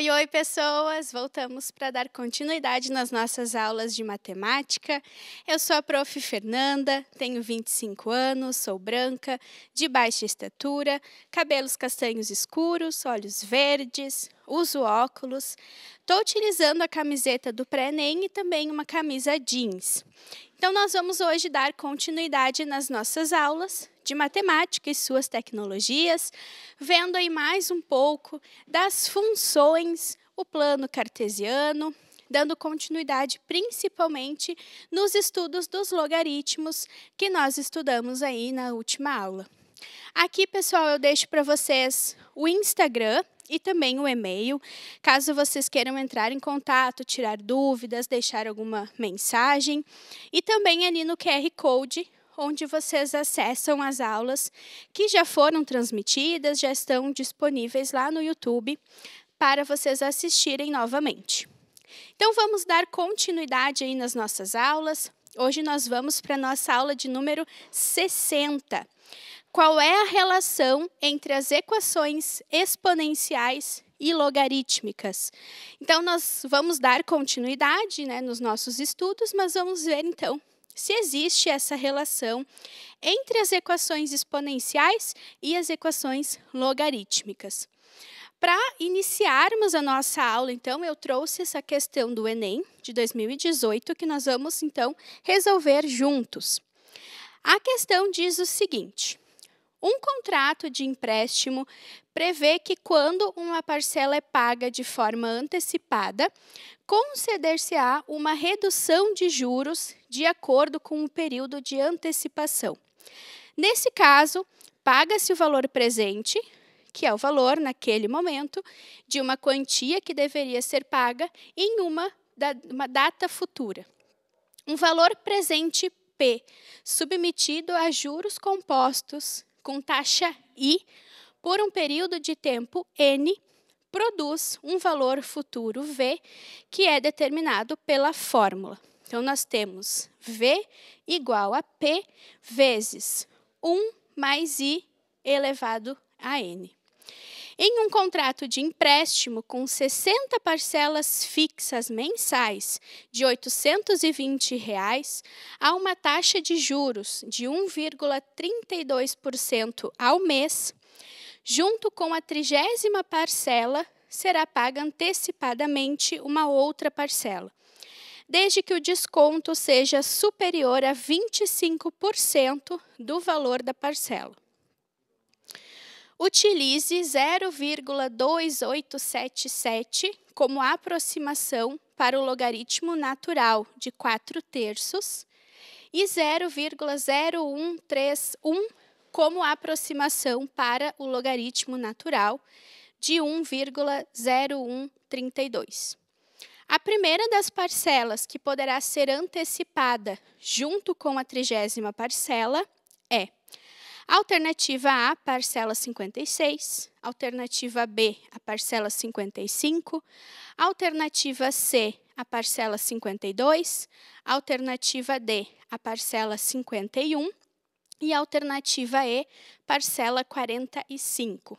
Oi, oi, pessoas! Voltamos para dar continuidade nas nossas aulas de matemática. Eu sou a prof. Fernanda, tenho 25 anos, sou branca, de baixa estatura, cabelos castanhos escuros, olhos verdes, uso óculos. Estou utilizando a camiseta do pré-ENEM e também uma camisa jeans. Então, nós vamos hoje dar continuidade nas nossas aulas de matemática e suas tecnologias, vendo aí mais um pouco das funções, o plano cartesiano, dando continuidade principalmente nos estudos dos logaritmos que nós estudamos aí na última aula. Aqui, pessoal, eu deixo para vocês o Instagram e também o e-mail, caso vocês queiram entrar em contato, tirar dúvidas, deixar alguma mensagem. E também ali no QR Code onde vocês acessam as aulas que já foram transmitidas, já estão disponíveis lá no YouTube para vocês assistirem novamente. Então vamos dar continuidade aí nas nossas aulas. Hoje nós vamos para a nossa aula de número 60. Qual é a relação entre as equações exponenciais e logarítmicas? Então, nós vamos dar continuidade né, nos nossos estudos, mas vamos ver então se existe essa relação entre as equações exponenciais e as equações logarítmicas. Para iniciarmos a nossa aula, então, eu trouxe essa questão do Enem de 2018 que nós vamos então resolver juntos. A questão diz o seguinte: um contrato de empréstimo prevê que, quando uma parcela é paga de forma antecipada, conceder-se-á uma redução de juros de acordo com o período de antecipação. Nesse caso, paga-se o valor presente, que é o valor, naquele momento, de uma quantia que deveria ser paga em uma, da, uma data futura. Um valor presente P, submetido a juros compostos com taxa I por um período de tempo N produz um valor futuro V que é determinado pela fórmula. Então, nós temos V igual a P vezes 1 mais I elevado a N. Em um contrato de empréstimo com 60 parcelas fixas mensais de R$ 820, reais, há uma taxa de juros de 1,32% ao mês, junto com a trigésima parcela será paga antecipadamente uma outra parcela, desde que o desconto seja superior a 25% do valor da parcela utilize 0,2877 como aproximação para o logaritmo natural de 4 terços e 0,0131 como aproximação para o logaritmo natural de 1,0132. A primeira das parcelas que poderá ser antecipada junto com a trigésima parcela é Alternativa A, parcela 56. Alternativa B, a parcela 55. Alternativa C, a parcela 52. Alternativa D, a parcela 51. E alternativa E, parcela 45.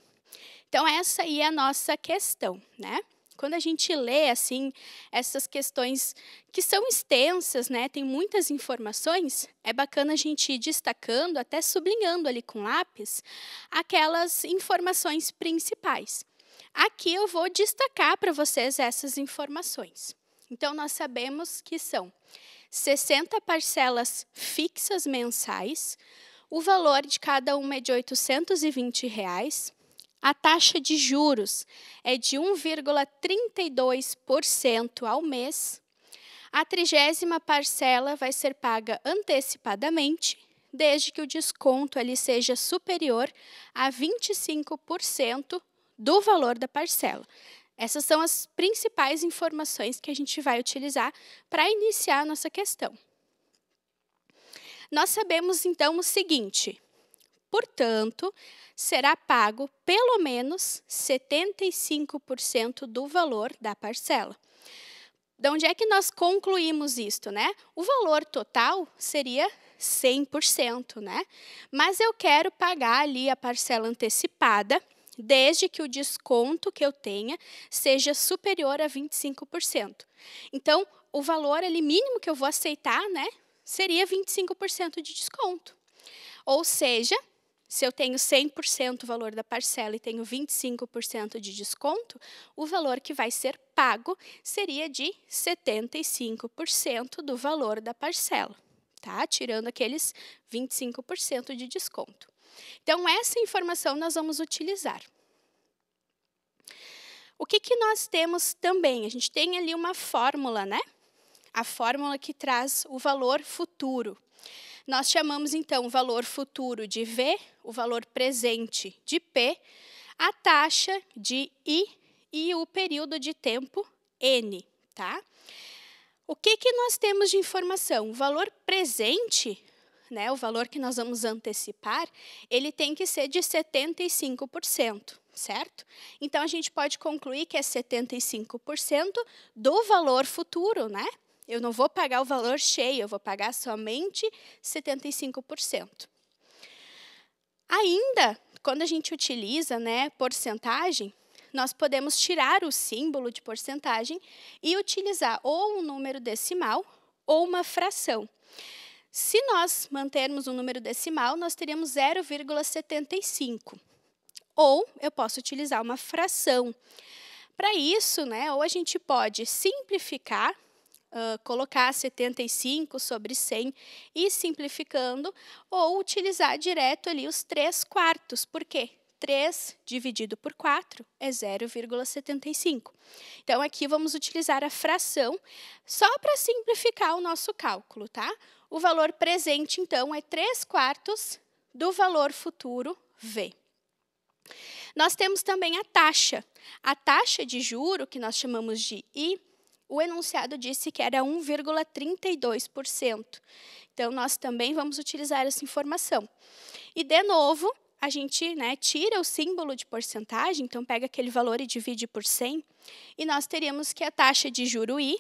Então, essa aí é a nossa questão, né? quando a gente lê assim essas questões que são extensas, né, tem muitas informações, é bacana a gente ir destacando, até sublinhando ali com lápis, aquelas informações principais. Aqui eu vou destacar para vocês essas informações. Então nós sabemos que são 60 parcelas fixas mensais, o valor de cada uma é de R$ 820. Reais, a taxa de juros é de 1,32% ao mês. A trigésima parcela vai ser paga antecipadamente, desde que o desconto ali seja superior a 25% do valor da parcela. Essas são as principais informações que a gente vai utilizar para iniciar a nossa questão. Nós sabemos então o seguinte: Portanto, será pago pelo menos 75% do valor da parcela. De onde é que nós concluímos isto, né? O valor total seria 100%, né? Mas eu quero pagar ali a parcela antecipada, desde que o desconto que eu tenha seja superior a 25%. Então, o valor ali mínimo que eu vou aceitar, né, seria 25% de desconto. Ou seja, se eu tenho 100% o valor da parcela e tenho 25% de desconto, o valor que vai ser pago seria de 75% do valor da parcela, tá? Tirando aqueles 25% de desconto. Então, essa informação nós vamos utilizar. O que, que nós temos também? A gente tem ali uma fórmula, né? A fórmula que traz o valor futuro. Nós chamamos então o valor futuro de V, o valor presente de P, a taxa de I e o período de tempo N, tá? O que, que nós temos de informação? O valor presente, né, o valor que nós vamos antecipar, ele tem que ser de 75% certo? Então a gente pode concluir que é 75% do valor futuro, né? eu não vou pagar o valor cheio, eu vou pagar somente 75%. Ainda, quando a gente utiliza né, porcentagem, nós podemos tirar o símbolo de porcentagem e utilizar ou um número decimal ou uma fração. Se nós mantermos um número decimal, nós teríamos 0,75. Ou eu posso utilizar uma fração. Para isso, né, ou a gente pode simplificar uh, colocar 75 sobre 100 e simplificando, ou utilizar direto ali os 3 quartos. Por quê? 3 dividido por 4 é 0,75. Então, aqui vamos utilizar a fração só para simplificar o nosso cálculo, tá? O valor presente, então, é 3 quartos do valor futuro V. Nós temos também a taxa. A taxa de juro, que nós chamamos de I, o enunciado disse que era 1,32%. Então, nós também vamos utilizar essa informação. E, de novo, a gente né, tira o símbolo de porcentagem, então pega aquele valor e divide por 100, e nós teríamos que a taxa de juro I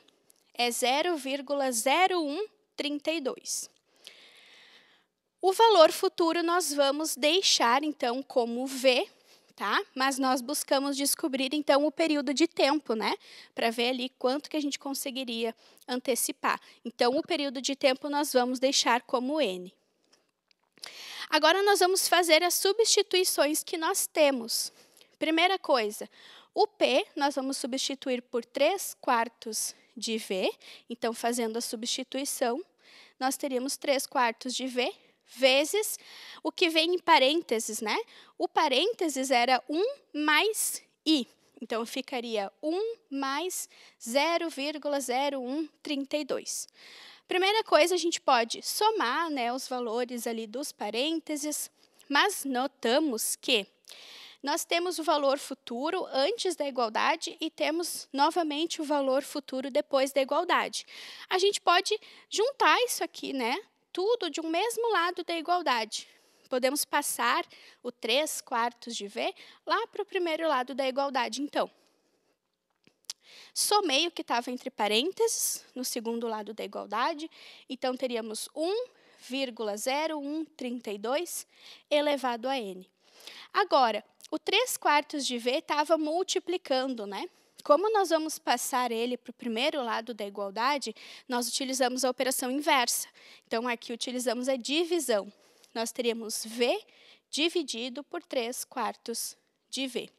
é 0,0132. O valor futuro nós vamos deixar, então, como V, tá? Mas nós buscamos descobrir então o período de tempo, né, para ver ali quanto que a gente conseguiria antecipar. Então o período de tempo nós vamos deixar como n. Agora nós vamos fazer as substituições que nós temos. Primeira coisa, o P nós vamos substituir por 3 quartos de V, então fazendo a substituição, nós teríamos 3 quartos de V vezes o que vem em parênteses, né? O parênteses era 1 mais i. Então, ficaria 1 mais 0,0132. Primeira coisa, a gente pode somar né, os valores ali dos parênteses, mas notamos que nós temos o valor futuro antes da igualdade e temos novamente o valor futuro depois da igualdade. A gente pode juntar isso aqui, né? tudo de um mesmo lado da igualdade. Podemos passar o 3 quartos de V lá para o primeiro lado da igualdade, então. Somei o que estava entre parênteses, no segundo lado da igualdade, então teríamos 1,0132 elevado a n. Agora, o 3 quartos de V estava multiplicando, né? Como nós vamos passar ele para o primeiro lado da igualdade, nós utilizamos a operação inversa. Então, aqui utilizamos a divisão. Nós teríamos V dividido por 3 quartos de V.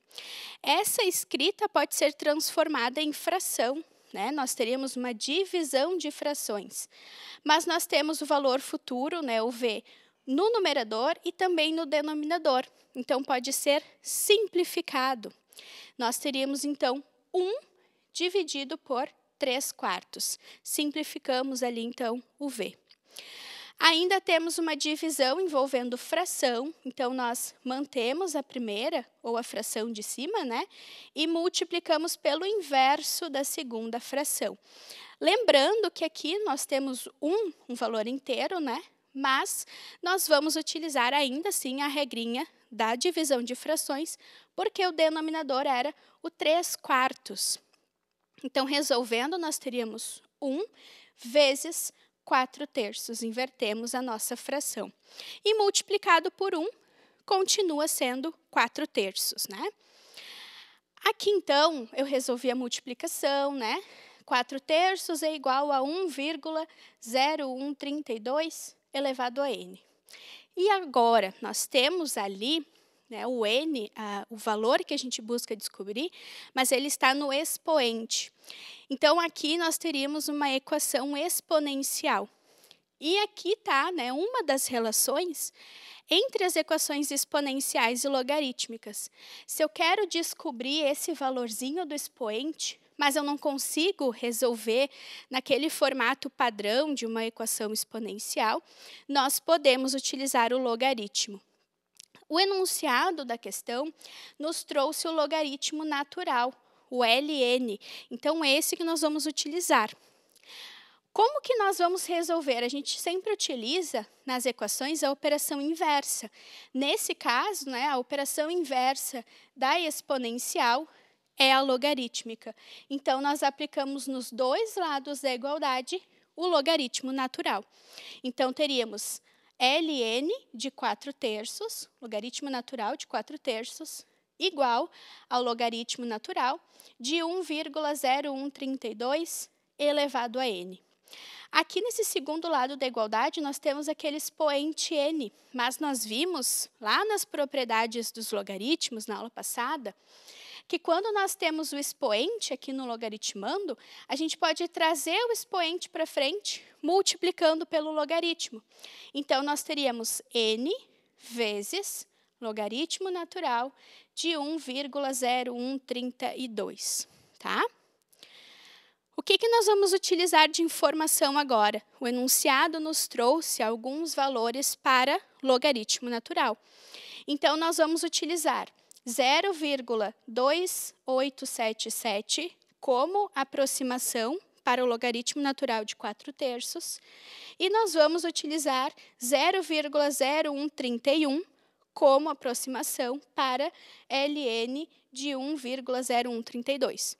Essa escrita pode ser transformada em fração. Né? Nós teríamos uma divisão de frações. Mas nós temos o valor futuro, né, o V, no numerador e também no denominador. Então, pode ser simplificado. Nós teríamos, então, 1 dividido por 3 quartos. Simplificamos ali, então, o V. Ainda temos uma divisão envolvendo fração, então nós mantemos a primeira, ou a fração de cima, né? E multiplicamos pelo inverso da segunda fração. Lembrando que aqui nós temos um, um valor inteiro, né? mas nós vamos utilizar ainda assim a regrinha da divisão de frações, porque o denominador era o 3 quartos. Então, resolvendo, nós teríamos 1 vezes 4 terços, invertemos a nossa fração. E multiplicado por 1, continua sendo 4 terços, né? Aqui, então, eu resolvi a multiplicação, né? 4 terços é igual a 1,0132 elevado a n. E agora, nós temos ali né, o n, a, o valor que a gente busca descobrir, mas ele está no expoente. Então, aqui nós teríamos uma equação exponencial. E aqui está né, uma das relações entre as equações exponenciais e logarítmicas. Se eu quero descobrir esse valorzinho do expoente, mas eu não consigo resolver naquele formato padrão de uma equação exponencial, nós podemos utilizar o logaritmo. O enunciado da questão nos trouxe o logaritmo natural, o ln. Então, esse que nós vamos utilizar. Como que nós vamos resolver? A gente sempre utiliza nas equações a operação inversa. Nesse caso, né, a operação inversa da exponencial é a logarítmica. Então, nós aplicamos nos dois lados da igualdade o logaritmo natural. Então, teríamos ln de 4 terços, logaritmo natural de 4 terços, igual ao logaritmo natural de 1,0132 elevado a n. Aqui nesse segundo lado da igualdade, nós temos aquele expoente n, mas nós vimos lá nas propriedades dos logaritmos, na aula passada, que quando nós temos o expoente aqui no logaritmando, a gente pode trazer o expoente para frente multiplicando pelo logaritmo. Então, nós teríamos n vezes logaritmo natural de 1,0132, tá? O que, que nós vamos utilizar de informação agora? O enunciado nos trouxe alguns valores para logaritmo natural. Então, nós vamos utilizar 0,2877 como aproximação para o logaritmo natural de 4 terços, e nós vamos utilizar 0,0131 como aproximação para ln de 1,0132.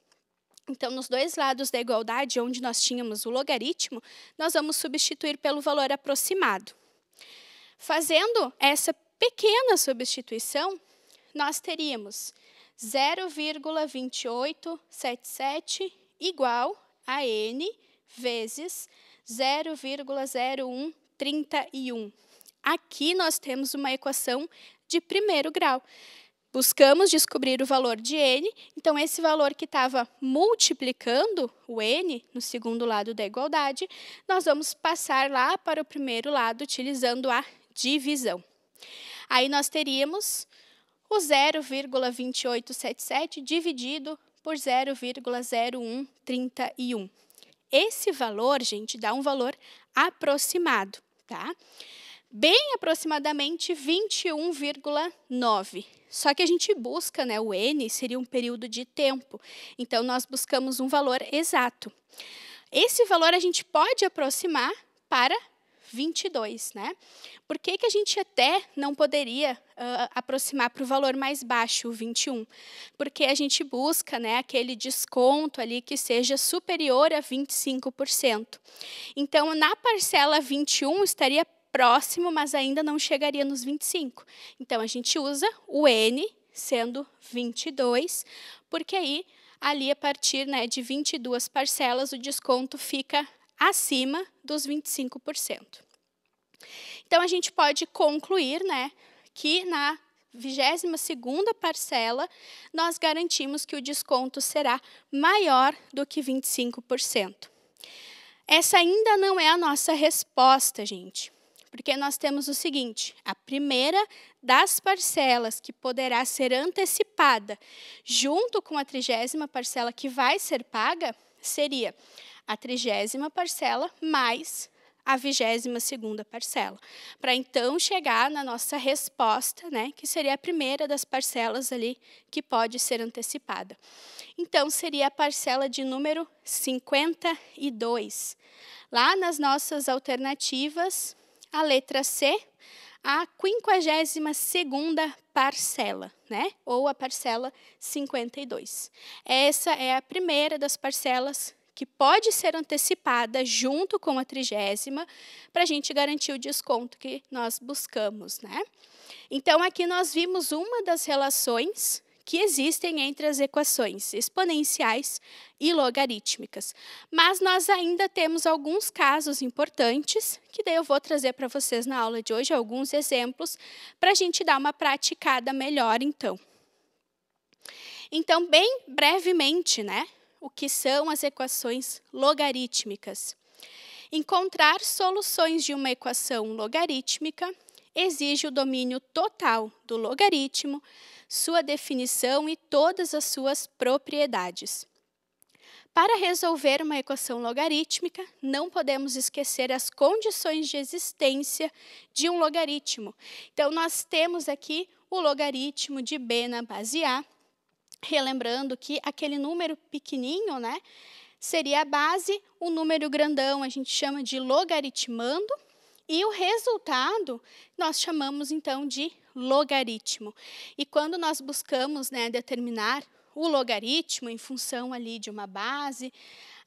Então, nos dois lados da igualdade, onde nós tínhamos o logaritmo, nós vamos substituir pelo valor aproximado. Fazendo essa pequena substituição, nós teríamos 0,2877 igual a n vezes 0,0131. Aqui nós temos uma equação de primeiro grau. Buscamos descobrir o valor de n, então esse valor que estava multiplicando o n no segundo lado da igualdade, nós vamos passar lá para o primeiro lado utilizando a divisão. Aí nós teríamos o 0,2877 dividido por 0,0131. Esse valor, gente, dá um valor aproximado, tá? Bem aproximadamente 21,9. Só que a gente busca, né, o n seria um período de tempo. Então nós buscamos um valor exato. Esse valor a gente pode aproximar para 22, né? Por que, que a gente até não poderia uh, aproximar para o valor mais baixo, o 21? Porque a gente busca, né, aquele desconto ali que seja superior a 25%. Então, na parcela 21 estaria próximo, mas ainda não chegaria nos 25. Então, a gente usa o N sendo 22, porque aí ali a partir né, de 22 parcelas o desconto fica acima dos 25%. Então, a gente pode concluir né, que na 22ª parcela, nós garantimos que o desconto será maior do que 25%. Essa ainda não é a nossa resposta, gente, porque nós temos o seguinte, a primeira das parcelas que poderá ser antecipada, junto com a trigésima parcela que vai ser paga, seria a trigésima parcela mais a vigésima segunda parcela, para então chegar na nossa resposta, né, que seria a primeira das parcelas ali que pode ser antecipada. Então seria a parcela de número 52. Lá nas nossas alternativas, a letra C, a 52 segunda parcela, né? Ou a parcela 52. Essa é a primeira das parcelas que pode ser antecipada junto com a trigésima, para a gente garantir o desconto que nós buscamos. Né? Então, aqui nós vimos uma das relações que existem entre as equações exponenciais e logarítmicas. Mas nós ainda temos alguns casos importantes, que daí eu vou trazer para vocês na aula de hoje alguns exemplos, para a gente dar uma praticada melhor, então. Então, bem brevemente, né? o que são as equações logarítmicas. Encontrar soluções de uma equação logarítmica exige o domínio total do logaritmo, sua definição e todas as suas propriedades. Para resolver uma equação logarítmica, não podemos esquecer as condições de existência de um logaritmo. Então, nós temos aqui o logaritmo de b na base a, relembrando que aquele número pequenininho, né, seria a base, o número grandão a gente chama de logaritmando e o resultado nós chamamos então de logaritmo. E quando nós buscamos, né, determinar o logaritmo em função ali de uma base,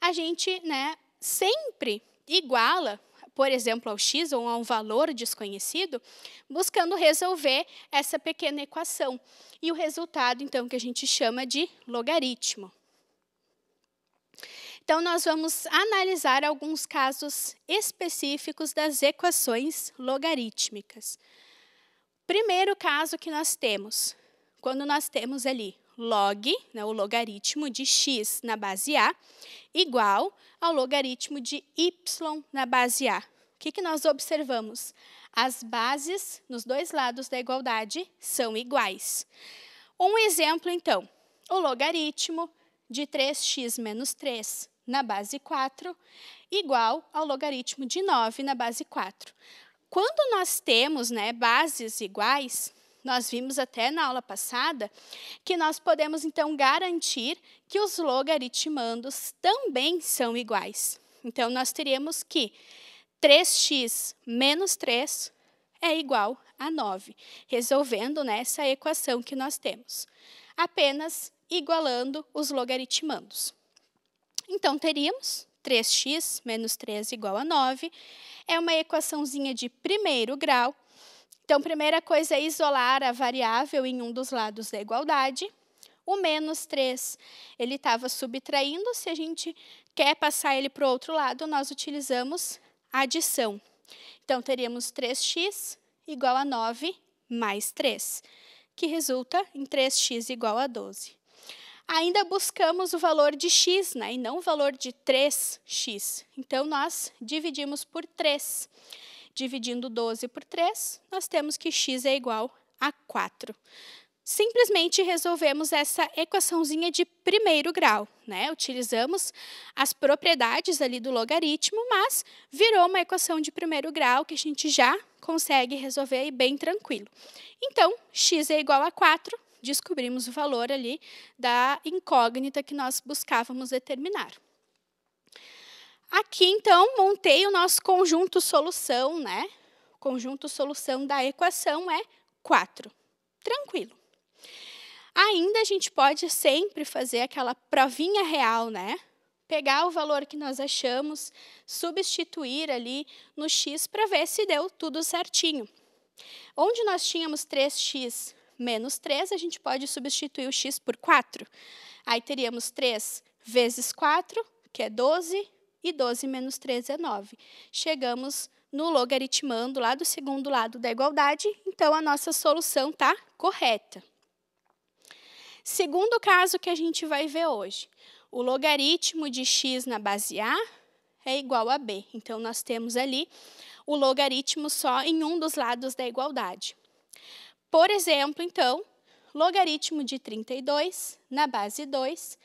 a gente, né, sempre iguala por exemplo, ao x ou a um valor desconhecido, buscando resolver essa pequena equação. E o resultado, então, que a gente chama de logaritmo. Então, nós vamos analisar alguns casos específicos das equações logarítmicas. Primeiro caso que nós temos, quando nós temos ali log, né, o logaritmo de x na base A, igual ao logaritmo de y na base A. O que, que nós observamos? As bases nos dois lados da igualdade são iguais. Um exemplo, então, o logaritmo de 3x menos 3 na base 4 igual ao logaritmo de 9 na base 4. Quando nós temos né, bases iguais, nós vimos até na aula passada que nós podemos então garantir que os logaritmandos também são iguais. Então, nós teríamos que 3x menos 3 é igual a 9, resolvendo nessa equação que nós temos, apenas igualando os logaritmandos. Então, teríamos 3x menos 3 igual a 9, é uma equaçãozinha de primeiro grau, então, primeira coisa é isolar a variável em um dos lados da igualdade. O menos 3, ele estava subtraindo. Se a gente quer passar ele para o outro lado, nós utilizamos adição. Então, teríamos 3x igual a 9 mais 3, que resulta em 3x igual a 12. Ainda buscamos o valor de x, né, e não o valor de 3x. Então, nós dividimos por 3. Dividindo 12 por 3, nós temos que x é igual a 4. Simplesmente resolvemos essa equaçãozinha de primeiro grau, né? Utilizamos as propriedades ali do logaritmo, mas virou uma equação de primeiro grau que a gente já consegue resolver aí bem tranquilo. Então, x é igual a 4, descobrimos o valor ali da incógnita que nós buscávamos determinar. Aqui, então, montei o nosso conjunto solução, né? O conjunto solução da equação é 4. Tranquilo. Ainda a gente pode sempre fazer aquela provinha real, né? Pegar o valor que nós achamos, substituir ali no x para ver se deu tudo certinho. Onde nós tínhamos 3x menos 3, a gente pode substituir o x por 4. Aí teríamos 3 vezes 4, que é 12, e 12 menos 3 é 9. Chegamos no logaritmando lá do segundo lado da igualdade, então a nossa solução está correta. Segundo caso que a gente vai ver hoje, o logaritmo de x na base A é igual a b. Então, nós temos ali o logaritmo só em um dos lados da igualdade. Por exemplo, então, logaritmo de 32 na base 2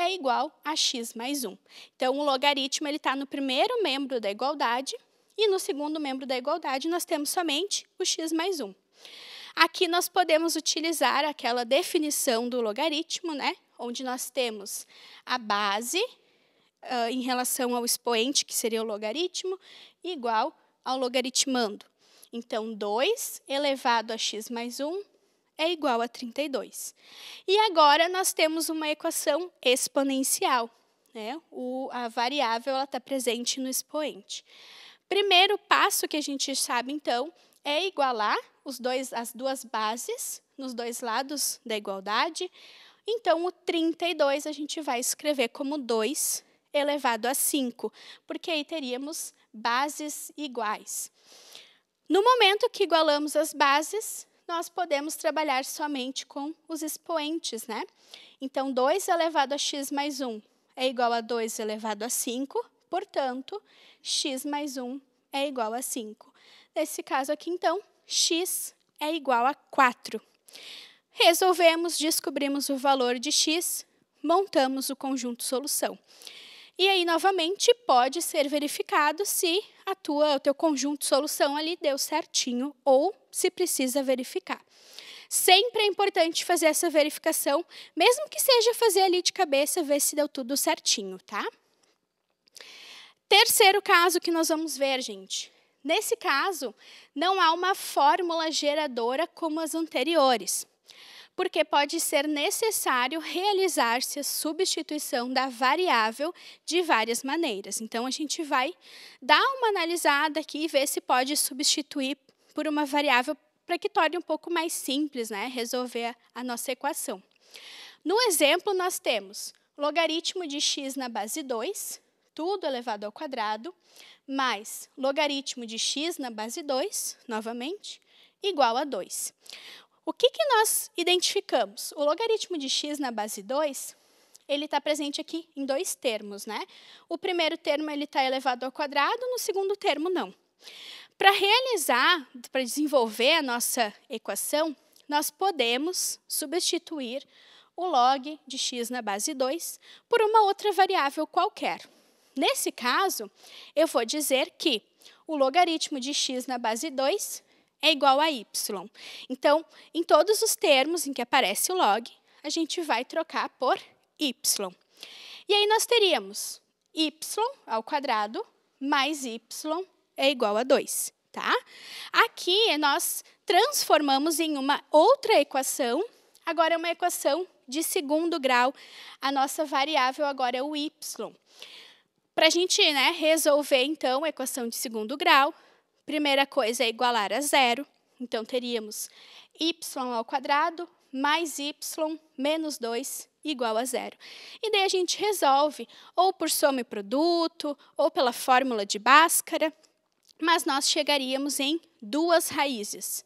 é igual a x mais 1. Então, o logaritmo está no primeiro membro da igualdade e no segundo membro da igualdade nós temos somente o x mais 1. Aqui nós podemos utilizar aquela definição do logaritmo, né? onde nós temos a base uh, em relação ao expoente, que seria o logaritmo, igual ao logaritmando. Então, 2 elevado a x mais 1 é igual a 32. E agora nós temos uma equação exponencial. Né? O, a variável está presente no expoente. Primeiro passo que a gente sabe, então, é igualar os dois, as duas bases nos dois lados da igualdade. Então, o 32 a gente vai escrever como 2 elevado a 5, porque aí teríamos bases iguais. No momento que igualamos as bases, nós podemos trabalhar somente com os expoentes, né? Então, 2 elevado a x mais 1 é igual a 2 elevado a 5, portanto, x mais 1 é igual a 5. Nesse caso aqui, então, x é igual a 4. Resolvemos, descobrimos o valor de x, montamos o conjunto solução. E aí, novamente, pode ser verificado se a tua, o teu conjunto solução ali deu certinho ou se precisa verificar. Sempre é importante fazer essa verificação, mesmo que seja fazer ali de cabeça, ver se deu tudo certinho, tá? Terceiro caso que nós vamos ver, gente. Nesse caso, não há uma fórmula geradora como as anteriores porque pode ser necessário realizar-se a substituição da variável de várias maneiras. Então, a gente vai dar uma analisada aqui e ver se pode substituir por uma variável para que torne um pouco mais simples né, resolver a nossa equação. No exemplo, nós temos logaritmo de x na base 2, tudo elevado ao quadrado, mais logaritmo de x na base 2, novamente, igual a 2. O que, que nós identificamos? O logaritmo de x na base 2, ele está presente aqui em dois termos. Né? O primeiro termo está elevado ao quadrado, no segundo termo não. Para realizar, para desenvolver a nossa equação, nós podemos substituir o log de x na base 2 por uma outra variável qualquer. Nesse caso, eu vou dizer que o logaritmo de x na base 2 é igual a y. Então, em todos os termos em que aparece o log, a gente vai trocar por y. E aí nós teríamos y ao quadrado mais y é igual a 2. Tá? Aqui nós transformamos em uma outra equação, agora é uma equação de segundo grau. A nossa variável agora é o y. Para a gente né, resolver, então, a equação de segundo grau, Primeira coisa é igualar a zero. Então, teríamos y ao quadrado mais y menos 2 igual a zero. E daí a gente resolve, ou por soma e produto, ou pela fórmula de Bhaskara, mas nós chegaríamos em duas raízes.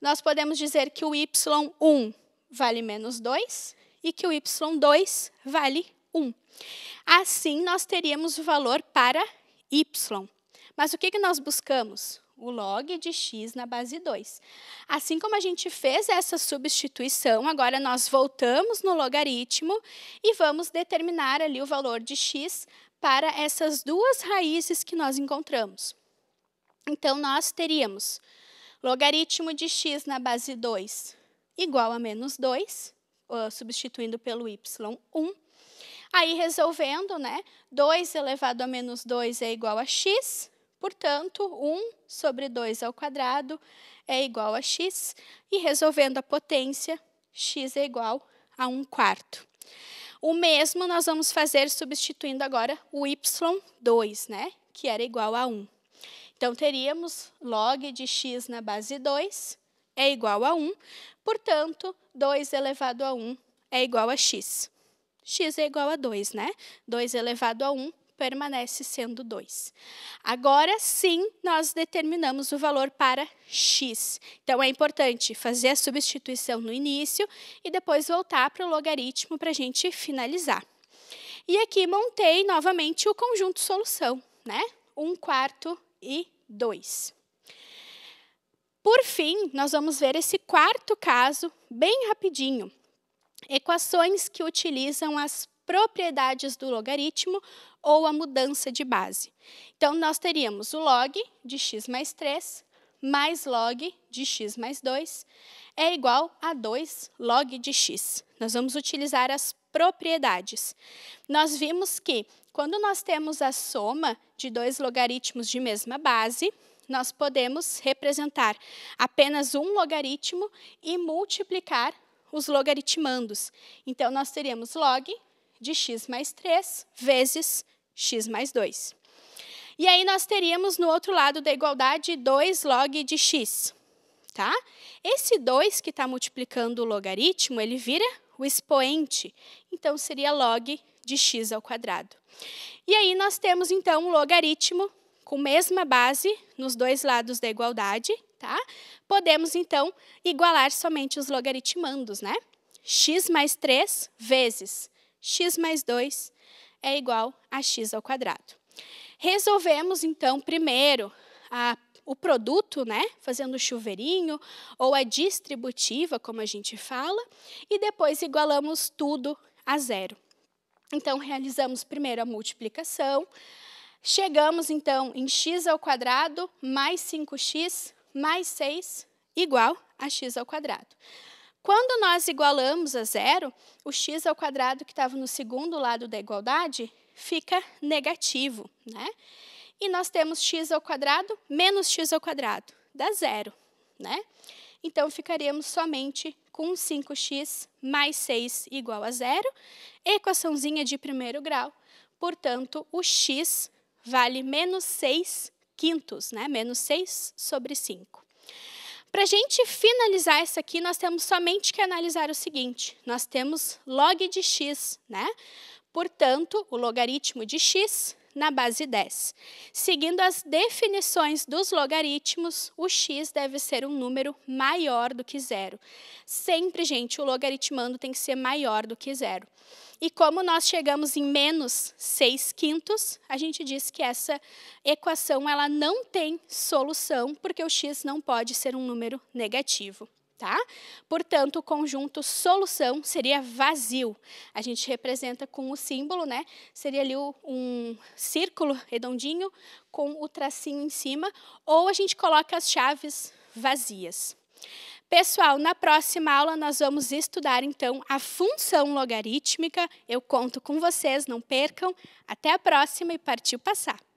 Nós podemos dizer que o y1 vale menos 2 e que o y2 vale 1. Assim, nós teríamos o valor para y. Mas o que, que nós buscamos? O log de x na base 2. Assim como a gente fez essa substituição, agora nós voltamos no logaritmo e vamos determinar ali o valor de x para essas duas raízes que nós encontramos. Então, nós teríamos logaritmo de x na base 2 igual a menos 2, substituindo pelo y, 1. Aí, resolvendo, né, 2 elevado a menos 2 é igual a x, Portanto, 1 sobre 2 ao quadrado é igual a x, e resolvendo a potência, x é igual a 1 quarto. O mesmo nós vamos fazer substituindo agora o y2, né, que era igual a 1. Então, teríamos log de x na base 2 é igual a 1, portanto, 2 elevado a 1 é igual a x. x é igual a 2, né? 2 elevado a 1 permanece sendo 2. Agora sim, nós determinamos o valor para x. Então, é importante fazer a substituição no início e depois voltar para o logaritmo para a gente finalizar. E aqui montei novamente o conjunto solução, né? 1 um quarto e 2. Por fim, nós vamos ver esse quarto caso bem rapidinho. Equações que utilizam as propriedades do logaritmo ou a mudança de base. Então, nós teríamos o log de x mais 3 mais log de x mais 2 é igual a 2 log de x. Nós vamos utilizar as propriedades. Nós vimos que, quando nós temos a soma de dois logaritmos de mesma base, nós podemos representar apenas um logaritmo e multiplicar os logaritmandos. Então, nós teríamos log de x mais 3 vezes x mais 2. E aí nós teríamos no outro lado da igualdade 2 log de x. Tá? Esse 2 que está multiplicando o logaritmo, ele vira o expoente. Então, seria log de x ao quadrado. E aí nós temos, então, um logaritmo com mesma base nos dois lados da igualdade. Tá? Podemos, então, igualar somente os logaritmandos. Né? x mais 3 vezes x mais 2 é igual a x ao quadrado. Resolvemos, então, primeiro a, o produto, né, fazendo chuveirinho, ou a distributiva, como a gente fala, e depois igualamos tudo a zero. Então, realizamos primeiro a multiplicação, chegamos, então, em x ao quadrado mais 5x mais 6 igual a x ao quadrado. Quando nós igualamos a zero, o x ao quadrado que estava no segundo lado da igualdade fica negativo, né? E nós temos x ao quadrado menos x ao quadrado, dá zero, né? Então, ficaríamos somente com 5x mais 6 igual a zero, equaçãozinha de primeiro grau. Portanto, o x vale menos 6 quintos, né? Menos 6 sobre 5. Para a gente finalizar essa aqui, nós temos somente que analisar o seguinte: nós temos log de x, né? Portanto, o logaritmo de x na base 10. Seguindo as definições dos logaritmos, o x deve ser um número maior do que zero. Sempre, gente, o logaritmando tem que ser maior do que zero. E como nós chegamos em menos 6 quintos, a gente diz que essa equação ela não tem solução, porque o x não pode ser um número negativo tá? Portanto, o conjunto solução seria vazio. A gente representa com o símbolo, né? Seria ali um círculo redondinho com o tracinho em cima, ou a gente coloca as chaves vazias. Pessoal, na próxima aula nós vamos estudar então a função logarítmica. Eu conto com vocês, não percam. Até a próxima e partiu passar.